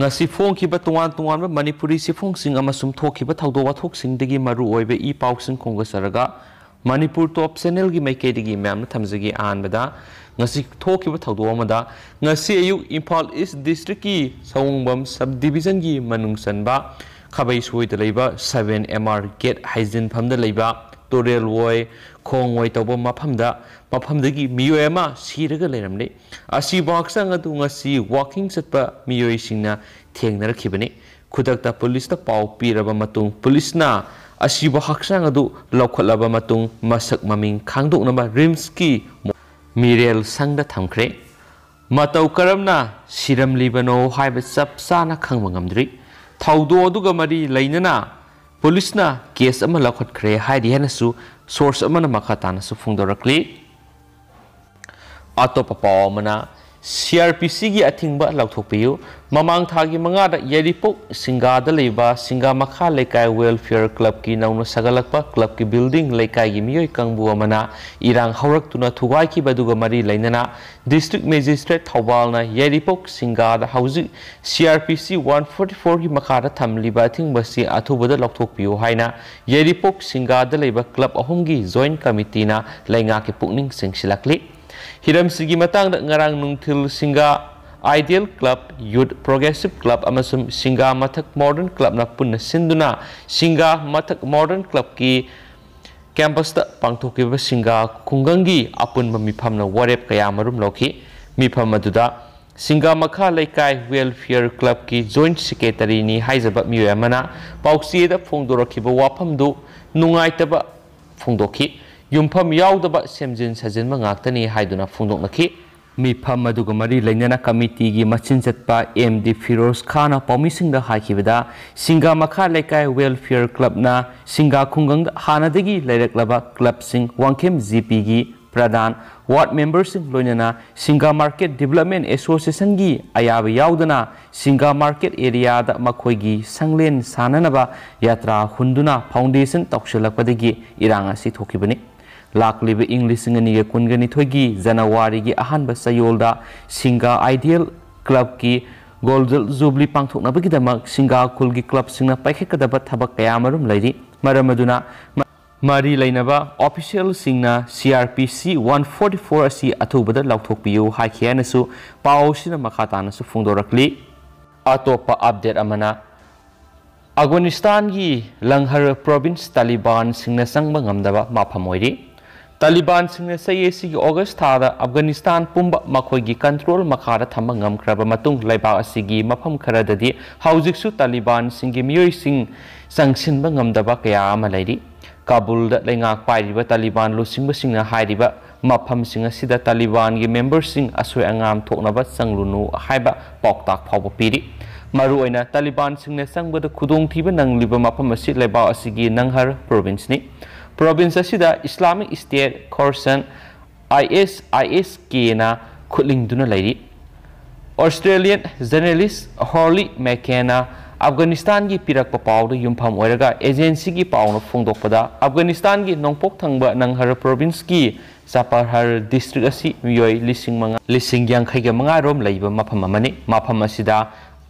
ngasi phongkiba tuan tuan ba manipuri sifong sing amasum thokhiba thaudok wathok sing degi maru oibe e pau sing khongga saraga manipur top channel gi maike degi mam thamjagi an bada ngasi thokhiba thaudok amada ngasi ayu imphal east district ki sawungbam sub division gi manungsan ba khabai suoi da leiba 7 mr gate hygiene pham da leiba 또 레일웨이 콩웨이 떠보 마팜다 마팜드기 미요에마 시르가 레람니 아시 박상가 동아시 워킹 셋바 미요이 싱나 땡나르 की मिरेल संगदा थमख्रे मरी लैनना ꯄꯨꯂꯤꯁꯅ case ꯑꯃ ꯂꯧꯈꯠꯈ꯭ꯔꯦ ꯍꯥꯏꯔꯤ ꯍꯥꯏꯅꯁꯨ source ꯑꯃꯅ ꯃꯈꯥ ꯇꯥꯅꯁꯨ ꯐꯣꯡꯗꯣꯔꯛꯂꯤ ꯑꯇꯣꯞꯄ ꯄꯥꯎ ꯑꯃꯅ CRPC की अथिब लौथोपयू ममांग था की मंगाद येरीपो सिंगाद सिंगा मखा लेकाय वेलफेयर क्लब की नौन सगल क्लब की बिल्डिंग लेकाय की मियोय कंगबु अमना इरांग हौरक तुना थुगाय की बदुग मरी लैनना डिस्ट्रिक्ट मजिस्ट्रेट थौबालना वन फोर्टी फोर की मखाद थमलिबा अथिब से अथुबद लौथोपयू है येरीपो सिंगा लेबा क्लब अहम की जॉइंट कमीटी लेना की पुकनिंग सिंगसिलकली ꯍꯤꯔꯝꯁꯤꯒꯤ ꯃꯇꯥꯡꯗ ꯉꯔꯥꯡ ꯅꯨꯡꯊꯤꯜ ꯁꯤꯡꯒꯥ ꯑꯥꯏꯗꯤꯌꯦꯜ ꯀ꯭ꯂꯕ ꯌꯨꯠ ꯄ꯭ꯔꯣꯒ꯭ꯔꯦꯁꯤꯞ ꯀ꯭ꯂꯕ ꯑꯃꯁꯨꯡ ꯁꯤꯡꯒꯥ ꯃꯊꯛ ꯃꯣꯗꯔꯟ ꯀ꯭ꯂꯕꯅ ꯄꯨꯟꯅ ꯁꯤꯟꯗꯨꯅ ꯁꯤꯡꯒꯥ ꯃꯊꯛ ꯃꯣꯗꯔꯟ ꯀ꯭ꯂꯕꯀꯤ ꯀꯦꯝꯄꯁꯇ ꯄꯥꯡꯊꯣꯛꯈꯤꯕ ꯁꯤꯡꯒꯥ ꯈꯨꯡꯒꯪꯒꯤ ꯑꯄꯨꯟꯕ ꯃꯤꯐꯝꯅ ꯋꯥꯔꯦꯞ ꯀꯌꯥ ꯃꯔꯨꯝ ꯂꯧꯈꯤ ꯃꯤꯐꯝ ꯑꯗꯨꯗ ꯁꯤꯡꯒꯥ ꯃꯈꯥ ꯂꯩꯀꯥꯏ ꯋꯦꯜꯐꯤꯌꯔ ꯀ꯭ꯂꯕꯀꯤ ꯖꯣꯏꯟ ꯁꯦꯀ꯭ꯔꯦꯇꯔꯤꯅꯤ ꯍꯥꯏꯖꯕ ꯃꯤꯑꯣꯏ ꯑꯃꯅ ꯄꯥꯎꯆꯦꯗ ꯐꯣꯡꯗꯣꯔꯛꯈꯤꯕ ꯋꯥꯐꯝꯗꯨ ꯅꯨꯡꯉꯥꯏꯇꯕ ꯐꯣꯡꯗꯣꯛꯈꯤ युफम सेमजिन सजिन मीफम मरी लेना कमीटी की मचिन चत एम दी फिरोज खान पाखीब सिंगा वेलफेयर क्लब सिंगा खुग हादगी लेरक्ब क्लब वंखेम जी पी की प्रधान वार्ड मेबर लोना सिंगा मार्केट डेवलपमेंट एसोसीसन की अयाब यादना सिंगा मार्केट एरिया मखोगी संगलें यात्रा हूं फाउंडेसन तौसलपी इरा लाख इं लिसिंग अनिगे जनवरी की अहनब सयोलदा सिंगा आइडियल क्लब की गोल्डल जुबली पांथोनबगीदमक सिंगा खुल की क्लब सिंग पाइखेकदब थबक कयामरुम लैरी मरमदुना मरी लेनब ऑफिशियल सिंगना सीआरपीसी 144 असी अथुबद लौथोकपियो हाखियानसु पाओसिन मखातानसु फुंदोरकली अतोप अपडेट अमना अफगानिस्तान की लंहर प्रोविंस तालिबान सिंगना संगब माफम ꯇꯥꯂꯤꯕꯥꯟꯁꯤꯡꯅ ꯆꯌꯦꯠꯁꯤꯒꯤ ꯑꯣꯒꯁ ꯊꯥꯗ ꯑꯐꯒꯥꯅꯤꯁꯇꯥꯟ ꯄꯨꯝꯕ ꯃꯈꯣꯏꯒꯤ ꯀꯟꯇ꯭ꯔꯣꯜ ꯃꯈꯥꯗ ꯊꯝꯕ ꯉꯝꯈ꯭ꯔꯕ ꯃꯇꯨꯡ ꯂꯩꯕꯥꯛ ꯑꯁꯤꯒꯤ ꯃꯐꯝ ꯈꯔꯗꯗꯤ ꯍꯧꯖꯤꯛꯁꯨ ꯇꯥꯂꯤꯕꯥꯟꯁꯤꯡꯒꯤ ꯃꯤꯑꯣꯏꯁꯤꯡ ꯆꯪꯁꯤꯟꯕ ꯉꯝꯗꯕ ꯀꯌꯥ ꯑꯃ ꯂꯩꯔꯤ ꯀꯥꯕꯨꯜꯗ ꯂꯩꯉꯥꯛ ꯄꯥꯏꯔꯤꯕ ꯇꯥꯂꯤꯕꯥꯟ ꯂꯨꯆꯤꯡꯕꯁꯤꯡꯅ ꯍꯥꯏꯔꯤꯕ ꯃꯐꯝꯁꯤꯡ ꯑꯁꯤꯗ ꯇꯥꯂꯤꯕꯥꯟꯒꯤ ꯃꯦꯝꯕꯔꯁꯤꯡ ꯑꯁꯣꯏ ꯑꯉꯥꯝ ꯊꯣꯛꯅꯕ ꯆꯪꯂꯨꯅꯨ ꯍꯥꯏꯕ ꯄꯥꯎꯇꯥꯛ ꯐꯥꯎꯕ ꯄꯤꯔꯤ ꯃꯔꯨꯑꯣꯏꯅ ꯇꯥꯂꯤꯕꯥꯟꯁꯤꯡꯅ ꯆꯪꯕꯗ ꯈꯨꯗꯣꯡꯊꯤꯕ ꯅꯪꯂꯤꯕ ꯃꯐꯝ ꯑꯁꯤ ꯂꯩꯕꯥꯛ ꯑꯁꯤꯒꯤ ꯅꯪꯍꯔ ꯄ꯭ꯔꯣꯚꯤꯟꯁꯅꯤ ꯄ꯭ꯔꯣꯚꯤꯟꯁ ꯑꯁꯤꯗ Islamic State Khorasan I S I S ꯀꯦꯅ ꯈꯨꯠꯂꯤꯡꯗꯨꯅ ꯂꯩꯔꯤ ꯑꯣꯁꯇ꯭ꯔꯦꯂꯤꯌꯟ ꯖꯔꯅꯦꯂꯤꯁ ꯍꯣꯔꯂꯤ ꯃꯦꯀꯦꯅ ꯑꯐꯒꯥꯅꯤꯁꯇꯥꯟꯒꯤ ꯄꯤꯔꯛꯄ ꯄꯥꯎꯗ ꯌꯨꯝꯐꯝ ꯑꯣꯏꯔꯒ ꯑꯦꯖꯦꯟꯁꯤꯒꯤ ꯄꯥꯎꯅ ꯐꯣꯡꯗꯣꯛꯄꯗ ꯑꯐꯒꯥꯅꯤꯁꯇꯥꯟꯒꯤ ꯅꯣꯡꯄꯣꯛ ꯊꯪꯕ ꯅꯪꯍꯔ ꯄ꯭ꯔꯣꯚꯤꯟꯁꯀꯤ ꯆꯥꯄꯔꯍꯔ ꯗꯤꯁꯇ꯭ꯔꯤꯛ ꯑꯁꯤ ꯃꯤꯑꯣꯏ ꯂꯤꯁꯤꯡ ꯃꯉꯥ ꯂꯤꯁꯤꯡ ꯌꯥꯡꯈꯩꯒ ꯃꯉꯥꯔꯣꯝ ꯂꯩꯕ ꯃꯐꯝ ꯑꯃꯅꯤ ꯃꯐꯝ ꯑꯁꯤꯗ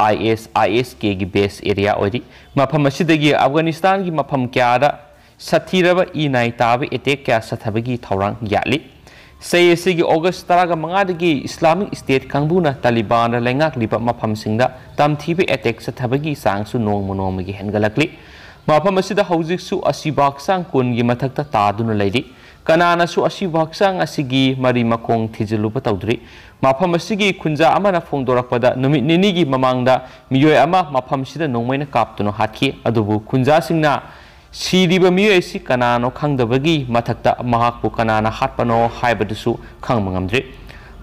ꯑꯥꯏ ꯑꯦꯁ ꯑꯥꯏ ꯑꯦꯁ ꯀꯦꯒꯤ ꯕꯦꯁ ꯑꯦꯔꯤꯌꯥ ꯑꯣꯏꯔꯤ ꯃꯐꯝ ꯑꯁꯤꯗꯒꯤ ꯑꯐꯒꯥꯅꯤꯁꯇꯥꯟꯒꯤ ꯃꯐꯝ ꯀꯌꯥꯗ ꯁꯥꯊꯤꯔꯕ ꯏ ꯅꯥꯏ ꯇꯥꯕ ꯑꯦꯇꯦꯛ ꯀꯌꯥ ꯁꯥꯊꯕꯒꯤ ꯊꯧꯔꯥꯡ ꯌꯥꯠꯂꯤ ꯆꯩ ꯑꯁꯤꯒꯤ ꯑꯣꯒꯁ ꯇꯔꯥꯒ ꯃꯉꯥꯗꯒꯤ ꯏꯁꯂꯥꯃꯤꯛ ꯏꯁꯇꯦꯠ ꯀꯥꯡꯕꯨꯅ ꯇꯥꯂꯤꯕꯥꯟꯅ ꯂꯩꯉꯥꯛꯂꯤꯕ ꯃꯐꯝꯁꯤꯡꯗ ꯇꯝꯊꯤꯕ ꯑꯦꯇꯦꯛ ꯁꯥꯊꯕꯒꯤ ꯆꯥꯡꯁꯨ ꯅꯣꯡꯃ ꯅꯣꯡꯃꯒꯤ ꯍꯦꯟꯒꯠꯂꯛꯂꯤ ꯃꯐꯝ ꯑꯁꯤꯗ ꯍꯧꯖꯤꯛꯁꯨ ꯑꯁꯤꯕ ꯍꯛꯆꯥꯡ ꯀꯨꯟꯒꯤ ꯃꯊꯛꯇ ꯇꯥꯗꯨꯅ ꯂꯩꯔꯤ ꯀꯅꯥꯅꯁꯨ ꯑꯁꯤꯕ ꯍꯛꯆꯥꯡ ꯑꯁꯤꯒꯤ ꯃꯔꯤ ꯃꯈꯣꯡ ꯊꯤꯖꯤꯜꯂꯨꯕ ꯇꯧꯗ꯭ꯔꯤ ꯃꯐꯝ ꯑꯁꯤꯒꯤ ꯈꯨꯟꯖꯥ ꯑꯃꯅ ꯐꯣꯡꯗꯣꯔꯛꯄꯗ ꯅꯨꯃꯤꯠ ꯅꯤꯅꯤꯒꯤ ꯃꯃꯥꯡꯗ ꯃꯤꯑꯣꯏ ꯑꯃ ꯃꯐꯝꯁꯤꯗ ꯅꯣꯡꯃꯩꯅ ꯀꯥꯞꯇꯨꯅ ꯍꯥꯠꯈꯤ ꯑꯗꯨꯕꯨ ꯈꯨꯟꯖꯥꯁꯤꯡꯅ ꯁꯤꯔꯤꯕ ꯃꯤꯑꯣꯏ ꯑꯁꯤ ꯀꯅꯥꯅꯣ ꯈꯪꯗꯕꯒꯤ ꯃꯊꯛꯇ ꯃꯍꯥꯛꯄꯨ ꯀꯅꯥꯅ ꯍꯥꯠꯄꯅꯣ ꯍꯥꯏꯕꯗꯨꯁꯨ ꯈꯪꯕ ꯉꯝꯗ꯭ꯔꯤ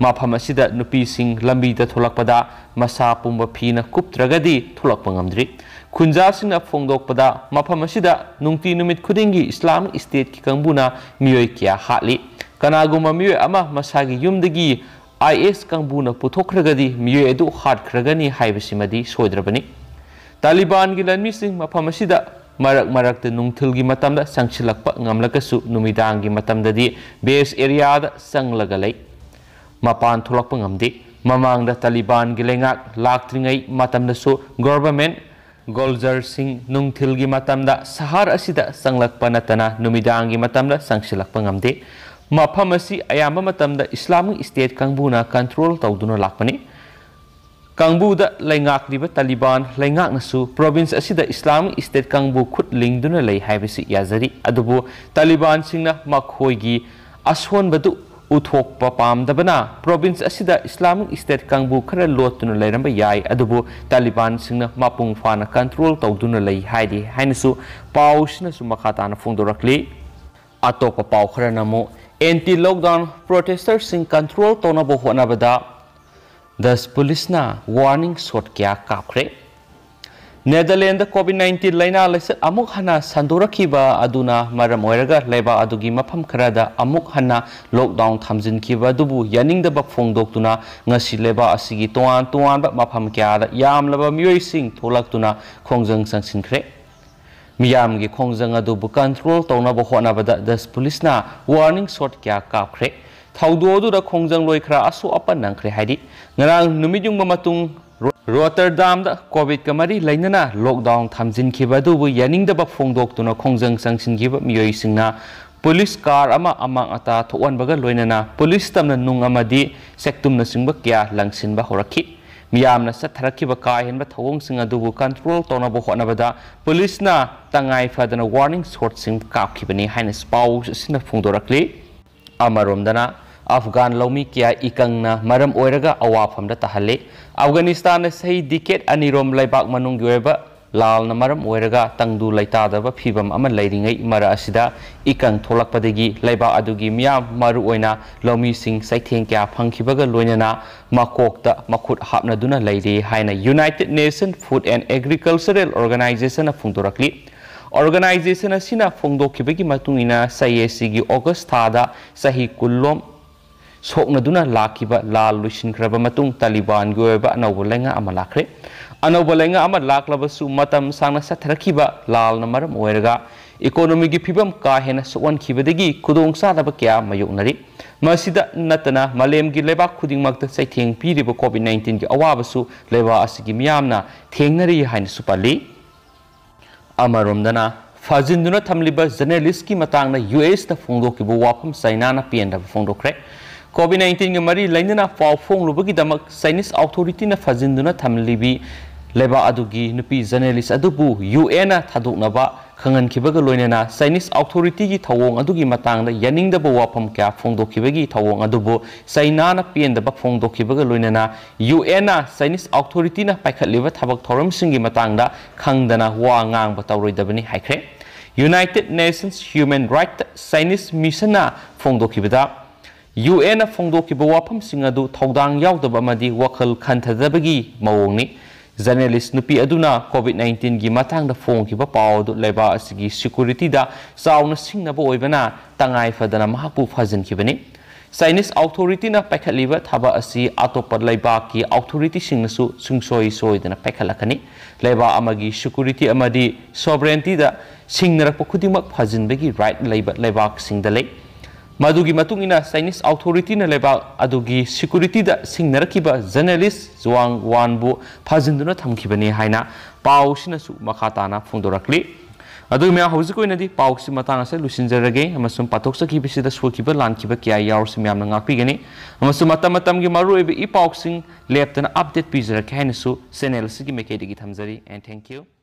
ꯃꯐꯝ ꯑꯁꯤꯗ ꯅꯨꯄꯤꯁꯤꯡ ꯂꯝꯕꯤꯗ ꯊꯣꯛꯂꯛꯄꯗ ꯃꯁꯥ ꯄꯨꯝꯕ ꯐꯤꯅ ꯀꯨꯞꯇ꯭ꯔꯒꯗꯤ ꯊꯣꯛꯂꯛꯄ ꯉꯝꯗ꯭ꯔꯤ ꯈꯨꯟꯖꯥꯁꯤꯡꯅ ꯐꯣꯡꯗꯣꯛꯄꯗ ꯃꯐꯝ ꯑꯁꯤꯗ ꯅꯨꯡꯇꯤ ꯅꯨꯃꯤꯠ ꯈꯨꯗꯤꯡꯒꯤ ꯏꯁꯂꯥꯃꯤꯛ ꯏꯁꯇꯦꯠꯀꯤ ꯀꯥꯡꯕꯨꯅ ꯃꯤꯑꯣꯏ ꯀꯌꯥ ꯍꯥꯠꯂꯤ ꯀꯅꯥꯒꯨꯝꯕ ꯃꯤꯑꯣꯏ ꯑꯃ ꯃꯁꯥꯒꯤ ꯌꯨꯝꯗꯒꯤ ꯑꯥꯏ ꯑꯦꯁ ꯀꯥꯡꯕꯨꯅ ꯄꯨꯊꯣꯛꯈ꯭ꯔꯒꯗꯤ ꯃꯤꯑꯣꯏ ꯑꯗꯨ ꯍꯥꯠꯈ꯭ꯔꯒꯅꯤ ꯍꯥꯏꯕꯁꯤꯃꯗꯤ ꯁꯣꯏꯗ꯭ꯔꯕꯅꯤ ꯇꯥꯂꯤꯕꯥꯟꯒꯤ ꯂꯥꯟꯃꯤꯁꯤꯡ ꯃꯐꯝ ꯑꯁꯤꯗ marak marak te nungthil gi matam da sangchilak pa ngamla su numidang gi matam da di base area da sang laga lai mapan thulak pa ngamdi mamang da taliban gi lengak laktringai matam da su government golzar Singh nungthil gi matam da sahar asida sanglak pa natana numidang gi matam da sangchilak pa ngamdi mafam asi ayamba matam da islamic state kangbuna control tawduna lakpani ꯀꯥꯡꯕꯨꯗ ꯂꯩꯉꯥꯛꯂꯤꯕ ꯇꯥꯂꯤꯕꯥꯟ ꯂꯩꯉꯥꯛꯅꯁꯨ ꯄ꯭ꯔꯣꯕꯤꯟꯁ ꯑꯁꯤꯗ Islamic state ꯀꯥꯡꯕꯨ ꯈꯨꯠ ꯂꯤꯡꯗꯨꯅ ꯂꯩ ꯍꯥꯏꯕꯁꯤ ꯌꯥꯖꯔꯤ ꯑꯗꯨꯕꯨ ꯇꯥꯂꯤꯕꯥꯟꯁꯤꯡꯅ ꯃꯈꯣꯏꯒꯤ ꯑꯁꯣꯟꯕꯗꯨ ꯎꯠꯊꯣꯛꯄ ꯄꯥꯝꯗꯕꯅ ꯄ꯭ꯔꯣꯕꯤꯟꯁ ꯑꯁꯤꯗ Islamic state ꯀꯥꯡꯕꯨ ꯈꯔ ꯂꯣꯠꯇꯨꯅ ꯂꯩꯔꯝꯕ ꯌꯥꯏ ꯑꯗꯨꯕꯨ ꯇꯥꯂꯤꯕꯥꯟꯁꯤꯡꯅ ꯃꯄꯨꯡ ꯐꯥꯅ ꯀꯟꯇ꯭ꯔꯣꯜ ꯇꯧꯗꯨꯅ ꯂꯩ ꯍꯥꯏꯔꯤ ꯍꯥꯏꯅꯁꯨ ꯄꯥꯎꯁꯤꯅꯁꯨ ꯃꯈꯥ ꯇꯥꯅ ꯐꯣꯡꯗꯣꯔꯛꯂꯤ ꯑꯇꯣꯞꯄ ꯄꯥꯎ ꯈꯔꯅ ꯑꯃꯨꯛ ꯑꯦꯟꯇꯤ ꯂꯣꯛꯗꯥꯎꯟ ꯄ꯭ꯔꯣꯇꯦꯁꯇꯔꯁꯤꯡ ꯀꯟꯇ꯭ꯔꯣꯜ ꯇꯧꯅꯕ ꯍꯣꯠꯅꯕꯗ दस पुलिस ना वार्निंग शॉट क्या काकरे नेदरलैंड कोविड 19 लाइना लेस अमुक हना संदूर की बा अदुना मर मोयरगर ले बा अदुगी मफम करा हना लॉकडाउन थमजिन की बा दुबु यानिंग द बक मफम क्या दा याम ले बा मियोई सिंग थोलक तुना कंट्रोल तौब बो होना बा दस पुलिस ना वार्निंग शॉट क्या काकरे thau duo du da khongjang loi khra asu apa nang khri haidi ngarang numi jung mamatung Rotterdam da covid kamari lainana lockdown thamjin khibadu bu yaning da ba phongdok tuna khongjang sangsin giba miyoi singna police car ama ama ata thuan baga loinana police tamna nung ama di sektum na singba kya langsin ba horaki miyam na sa tharaki ba kai hen ba thawong singa du bu control tona bo hona bada police na tangai fadana warning shot sing ka khibani hainas pau sina phongdorakli amarom dana Afghan लौमी क्या इकंगना मरम ओरगा अवाफम तहले अफगानिस्तान सही decade अनिरोम लेबाक मनुंग योएबा लाल मरम ओरगा तंगदु लेतादब फिबम अमन मर असिदा इकंग लेबा अदुगी मिया ओइना लौमी सिंह सैथें क्या फंखिबग मकोक मकोकत मखुत हापनदुना लेरि हाइना United Nation Food and Agricultural Organization फुंदोरकली ऑर्गेनाइजेशन फोंदोखिबगी मतुंगिना सयेसिगी ऑगस्ट थादा सही कुल्लोम सोक्नदुना लाकिबा लाल लुसिनख्रब मतुंग तालिबान गोयबा अनौब लेंगा अमा अनौब लेंगा अमा लाखलबसु मतम सांगना लाल नमरम ओयरगा इकोनॉमी की फिबम का हेना सोवनखिबदगी कुदोंग सादब क्या मयोनरी मसिद नतना मलेम की लेबा खुदिंगमक्त सैथेंग पीरिब कोविड 19 की अवाबसु लेबा असिगी मियामना थेंगनरी हाइन सुपाली अमरोमदना फाजिंदुना थमलिबा जर्नलिस्ट की मतांगना यूएस द फोंदोकिबु वाफम साइनाना पेंदा फोंदोखरे COVID-19 ngi mari lainna faufong lu bagi damak Chinese authority na fazinduna thamli bi leba adugi nupi journalist adubu UN na thaduk na ba khangan kiba ga na Chinese authority gi thawong adugi matangda da yaning da ba wapam kya phongdo kiba gi thawong adubu China na pien da ba phongdo na UN na Chinese authority na paikhat leba thabak thorum matangda matang da khangdana wa ngang ba tawroi da bani haikre United Nations Human Rights Chinese Mission na phongdo U N फोंदोब वाफम थौदांग यादब वखल खनथदबी मवोंने journalist नुपी COVID 19 की मातांग फोंगिब पाव लेबा असगी सिक्योरिटी दा चावना सिंगनब ओइबना तंगाई फदना महापु फजनखिबने चाइनीज अथॉरिटी ना पैखलिब थाब असी अतोप लेबा की अथॉरिटी सिंगनसु सुंगसोई सोइदना पैखलखनि लेबा राइट लेबा लेबाक मधुकी चाइनीस अथोरीटी लेबी सिकुरीटीद सिंर जर्नलीस जुआंग वानबू फाजन थमने पासी मखाता फोंदरली मैं पासी मांग से लुसीजरगे पाठोंखीद सूखी लाखी क्या यौसी मैंने मरुब इ पासी लेपन अपडेट पीजरखे चेनेल की मेके थमजरी एंड थैंक यू